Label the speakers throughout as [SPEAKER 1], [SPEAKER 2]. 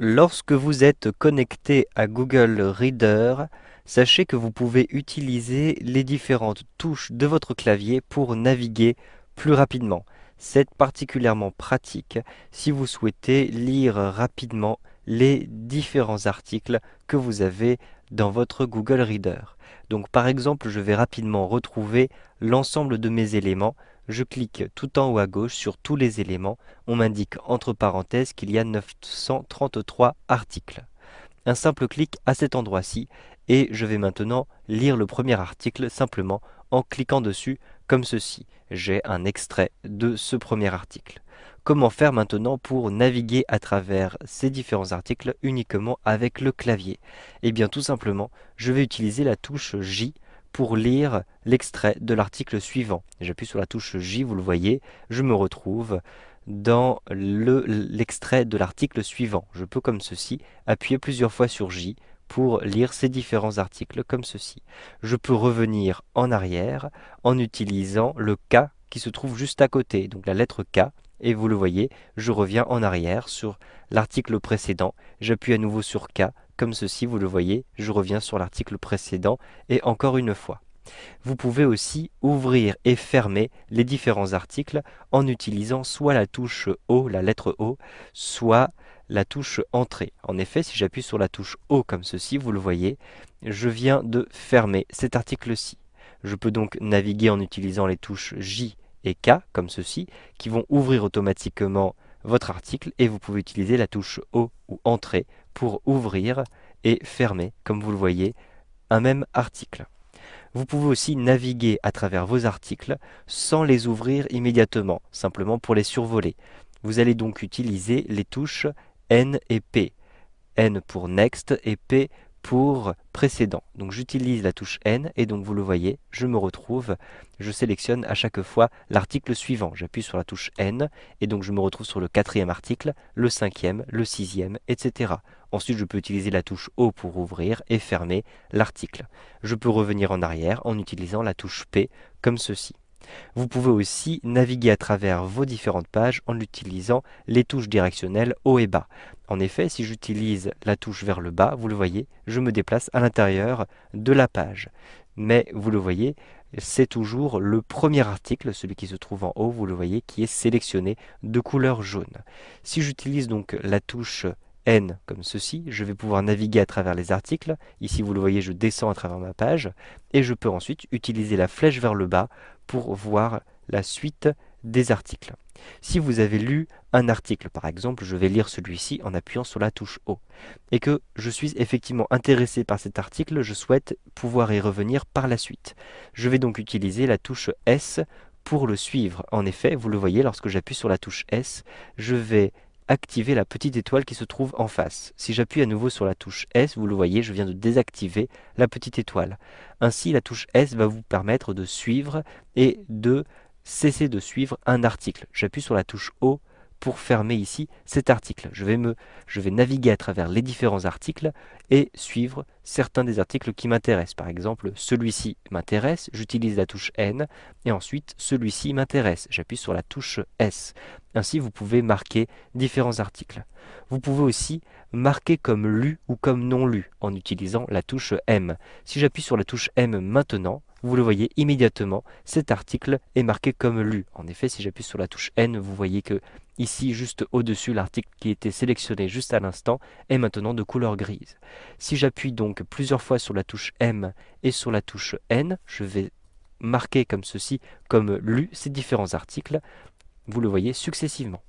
[SPEAKER 1] Lorsque vous êtes connecté à Google Reader, sachez que vous pouvez utiliser les différentes touches de votre clavier pour naviguer plus rapidement. C'est particulièrement pratique si vous souhaitez lire rapidement les différents articles que vous avez dans votre Google Reader. Donc par exemple, je vais rapidement retrouver l'ensemble de mes éléments je clique tout en haut à gauche sur tous les éléments. On m'indique entre parenthèses qu'il y a 933 articles. Un simple clic à cet endroit-ci et je vais maintenant lire le premier article simplement en cliquant dessus comme ceci. J'ai un extrait de ce premier article. Comment faire maintenant pour naviguer à travers ces différents articles uniquement avec le clavier Eh bien tout simplement, je vais utiliser la touche J pour lire l'extrait de l'article suivant. J'appuie sur la touche J, vous le voyez, je me retrouve dans l'extrait de l'article suivant. Je peux comme ceci appuyer plusieurs fois sur J pour lire ces différents articles comme ceci. Je peux revenir en arrière en utilisant le K qui se trouve juste à côté, donc la lettre K. Et vous le voyez, je reviens en arrière sur l'article précédent, j'appuie à nouveau sur K, comme ceci, vous le voyez, je reviens sur l'article précédent et encore une fois. Vous pouvez aussi ouvrir et fermer les différents articles en utilisant soit la touche O, la lettre O, soit la touche Entrée. En effet, si j'appuie sur la touche O comme ceci, vous le voyez, je viens de fermer cet article-ci. Je peux donc naviguer en utilisant les touches J et K comme ceci, qui vont ouvrir automatiquement votre article et vous pouvez utiliser la touche O ou Entrée pour ouvrir et fermer, comme vous le voyez, un même article. Vous pouvez aussi naviguer à travers vos articles sans les ouvrir immédiatement, simplement pour les survoler. Vous allez donc utiliser les touches N et P. N pour Next et P pour précédent. Donc j'utilise la touche N et donc vous le voyez, je me retrouve, je sélectionne à chaque fois l'article suivant. J'appuie sur la touche N et donc je me retrouve sur le quatrième article, le cinquième, le sixième, etc. Ensuite, je peux utiliser la touche O pour ouvrir et fermer l'article. Je peux revenir en arrière en utilisant la touche P comme ceci. Vous pouvez aussi naviguer à travers vos différentes pages en utilisant les touches directionnelles haut et bas. En effet, si j'utilise la touche vers le bas, vous le voyez, je me déplace à l'intérieur de la page. Mais vous le voyez, c'est toujours le premier article, celui qui se trouve en haut, vous le voyez, qui est sélectionné de couleur jaune. Si j'utilise donc la touche comme ceci, je vais pouvoir naviguer à travers les articles. Ici, vous le voyez, je descends à travers ma page et je peux ensuite utiliser la flèche vers le bas pour voir la suite des articles. Si vous avez lu un article, par exemple, je vais lire celui-ci en appuyant sur la touche O, et que je suis effectivement intéressé par cet article, je souhaite pouvoir y revenir par la suite. Je vais donc utiliser la touche S pour le suivre. En effet, vous le voyez, lorsque j'appuie sur la touche S, je vais activer la petite étoile qui se trouve en face. Si j'appuie à nouveau sur la touche S, vous le voyez, je viens de désactiver la petite étoile. Ainsi, la touche S va vous permettre de suivre et de cesser de suivre un article. J'appuie sur la touche O pour fermer ici cet article. Je vais, me, je vais naviguer à travers les différents articles et suivre certains des articles qui m'intéressent. Par exemple, celui-ci m'intéresse, j'utilise la touche N, et ensuite celui-ci m'intéresse, j'appuie sur la touche S. Ainsi, vous pouvez marquer différents articles. Vous pouvez aussi marquer comme lu ou comme non lu en utilisant la touche M. Si j'appuie sur la touche M maintenant, vous le voyez immédiatement, cet article est marqué comme lu. En effet, si j'appuie sur la touche N, vous voyez que ici, juste au-dessus, l'article qui était sélectionné juste à l'instant est maintenant de couleur grise. Si j'appuie donc plusieurs fois sur la touche M et sur la touche N, je vais marquer comme ceci, comme lu, ces différents articles, vous le voyez successivement.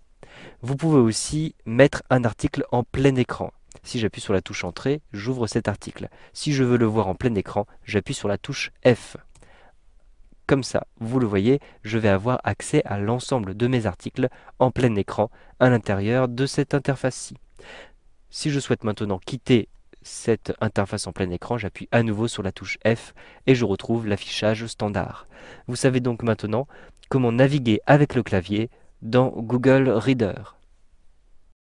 [SPEAKER 1] Vous pouvez aussi mettre un article en plein écran. Si j'appuie sur la touche Entrée, j'ouvre cet article. Si je veux le voir en plein écran, j'appuie sur la touche F. Comme ça, vous le voyez, je vais avoir accès à l'ensemble de mes articles en plein écran à l'intérieur de cette interface-ci. Si je souhaite maintenant quitter cette interface en plein écran, j'appuie à nouveau sur la touche F et je retrouve l'affichage standard. Vous savez donc maintenant comment naviguer avec le clavier dans Google Reader.